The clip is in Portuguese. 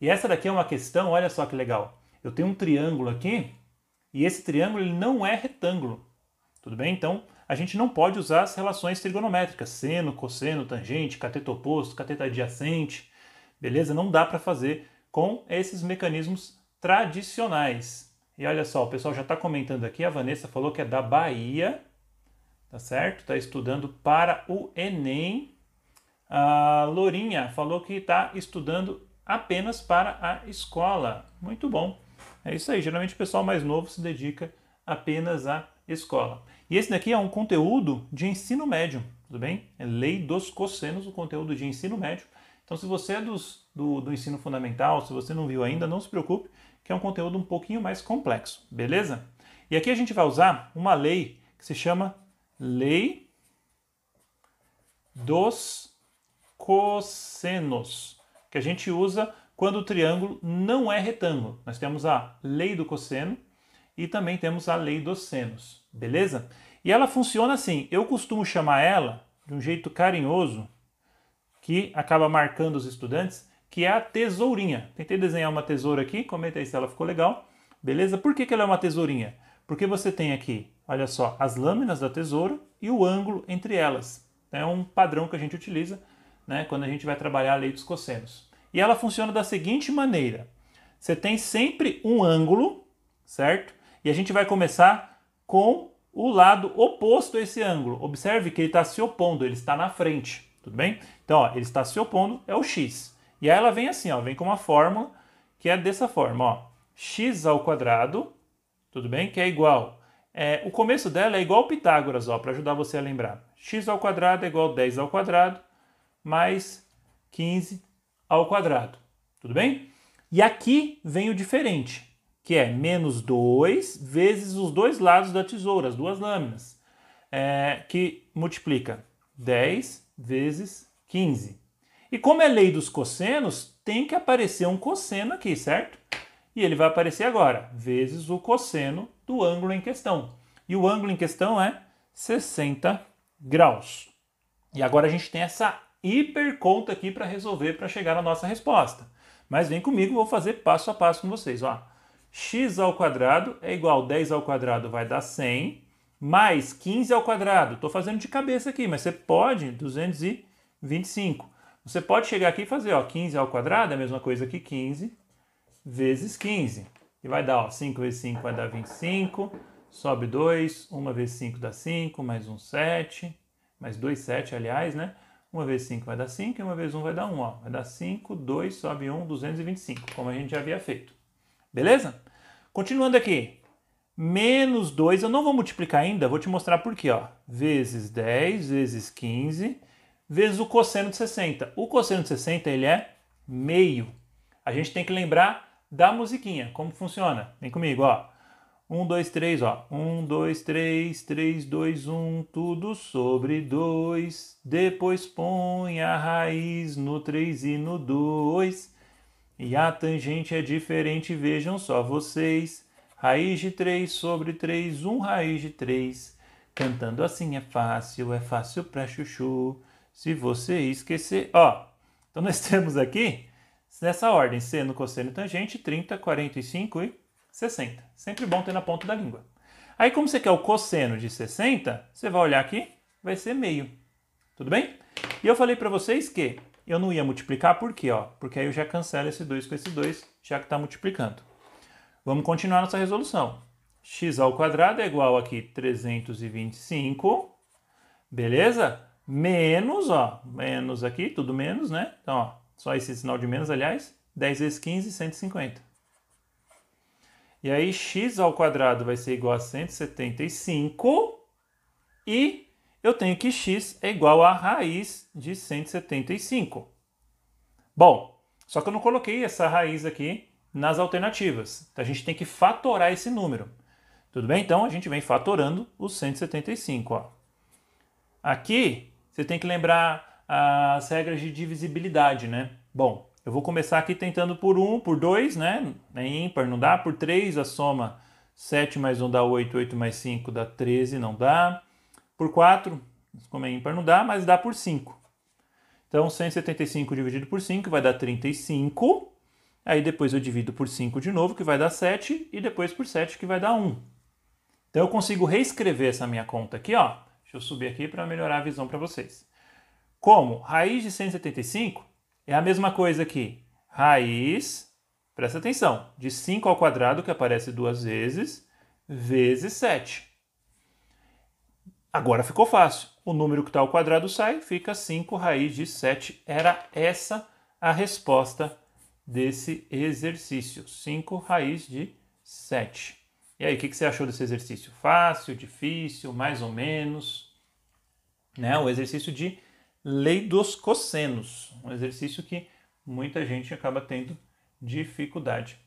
E essa daqui é uma questão, olha só que legal. Eu tenho um triângulo aqui, e esse triângulo ele não é retângulo. Tudo bem? Então, a gente não pode usar as relações trigonométricas, seno, cosseno, tangente, cateto oposto, cateto adjacente, beleza? Não dá para fazer com esses mecanismos tradicionais. E olha só, o pessoal já está comentando aqui, a Vanessa falou que é da Bahia, tá certo? Está estudando para o Enem. A Lourinha falou que está estudando apenas para a escola. Muito bom. É isso aí. Geralmente o pessoal mais novo se dedica apenas à escola. E esse daqui é um conteúdo de ensino médio, tudo bem? É lei dos cossenos, o conteúdo de ensino médio. Então, se você é dos, do, do ensino fundamental, se você não viu ainda, não se preocupe, que é um conteúdo um pouquinho mais complexo, beleza? E aqui a gente vai usar uma lei que se chama Lei dos Cossenos que a gente usa quando o triângulo não é retângulo. Nós temos a lei do cosseno e também temos a lei dos senos, beleza? E ela funciona assim, eu costumo chamar ela de um jeito carinhoso, que acaba marcando os estudantes, que é a tesourinha. Tentei desenhar uma tesoura aqui, comenta aí se ela ficou legal, beleza? Por que, que ela é uma tesourinha? Porque você tem aqui, olha só, as lâminas da tesoura e o ângulo entre elas. É um padrão que a gente utiliza né, quando a gente vai trabalhar a lei dos cossenos. E ela funciona da seguinte maneira: você tem sempre um ângulo, certo? E a gente vai começar com o lado oposto a esse ângulo. Observe que ele está se opondo, ele está na frente, tudo bem? Então, ó, ele está se opondo, é o x. E aí ela vem assim, ó, vem com uma fórmula que é dessa forma, ó, x ao quadrado, tudo bem? Que é igual é, o começo dela é igual ao Pitágoras, ó, para ajudar você a lembrar. x ao quadrado é igual a 10 ao quadrado mais 15 ao quadrado. Tudo bem? E aqui vem o diferente, que é menos 2 vezes os dois lados da tesoura, as duas lâminas, é, que multiplica 10 vezes 15. E como é lei dos cossenos, tem que aparecer um cosseno aqui, certo? E ele vai aparecer agora, vezes o cosseno do ângulo em questão. E o ângulo em questão é 60 graus. E agora a gente tem essa hiper conta aqui para resolver para chegar na nossa resposta. Mas vem comigo, vou fazer passo a passo com vocês. Ó, x ao quadrado é igual a 10 ao quadrado vai dar 100 mais 15 ao quadrado. Estou fazendo de cabeça aqui, mas você pode 225. Você pode chegar aqui e fazer ó, 15 ao quadrado, é a mesma coisa que 15 vezes 15. E vai dar ó, 5 vezes 5 vai dar 25, sobe 2, 1 vezes 5 dá 5, mais 1, 7, mais 2, 7, aliás, né? 1 vezes 5 vai dar 5 e 1 vezes 1 vai dar 1. Ó. Vai dar 5, 2, sobe 1, 225, como a gente já havia feito. Beleza? Continuando aqui. Menos 2, eu não vou multiplicar ainda, vou te mostrar por quê. Vezes 10, vezes 15, vezes o cosseno de 60. O cosseno de 60 ele é meio. A gente tem que lembrar da musiquinha, como funciona. Vem comigo, ó. 1, 2, 3, ó. 1, 2, 3, 3, 2, 1, tudo sobre 2. Depois põe a raiz no 3 e no 2. E a tangente é diferente, vejam só vocês. Raiz de 3 sobre 3, 1 raiz de 3. Cantando assim é fácil, é fácil pra chuchu. Se você esquecer. Ó, então nós temos aqui, nessa ordem, seno, cosseno, tangente, 30, 45 e 60. Sempre bom ter na ponta da língua. Aí, como você quer o cosseno de 60, você vai olhar aqui, vai ser meio. Tudo bem? E eu falei para vocês que eu não ia multiplicar por quê? Ó, porque aí eu já cancelo esse 2 com esse 2, já que está multiplicando. Vamos continuar nossa resolução. x ao quadrado é igual aqui 325, beleza? Menos, ó, menos aqui, tudo menos, né? Então, ó, só esse sinal de menos, aliás, 10 vezes 15, 150. E aí x ao quadrado vai ser igual a 175 e eu tenho que x é igual a raiz de 175. Bom, só que eu não coloquei essa raiz aqui nas alternativas. Então a gente tem que fatorar esse número. Tudo bem? Então a gente vem fatorando o 175. Ó. Aqui você tem que lembrar as regras de divisibilidade, né? Bom, eu vou começar aqui tentando por 1, por 2, né? É ímpar, não dá. Por 3, a soma 7 mais 1 dá 8, 8 mais 5 dá 13, não dá. Por 4, como é ímpar, não dá, mas dá por 5. Então, 175 dividido por 5 vai dar 35. Aí depois eu divido por 5 de novo, que vai dar 7, e depois por 7, que vai dar 1. Então eu consigo reescrever essa minha conta aqui, ó. Deixa eu subir aqui para melhorar a visão para vocês. Como raiz de 175 é a mesma coisa aqui. Raiz, presta atenção, de 5 ao quadrado, que aparece duas vezes, vezes 7. Agora ficou fácil. O número que está ao quadrado sai, fica 5 raiz de 7. Era essa a resposta desse exercício. 5 raiz de 7. E aí, o que, que você achou desse exercício? Fácil, difícil, mais ou menos? Né? O exercício de lei dos cossenos, um exercício que muita gente acaba tendo dificuldade.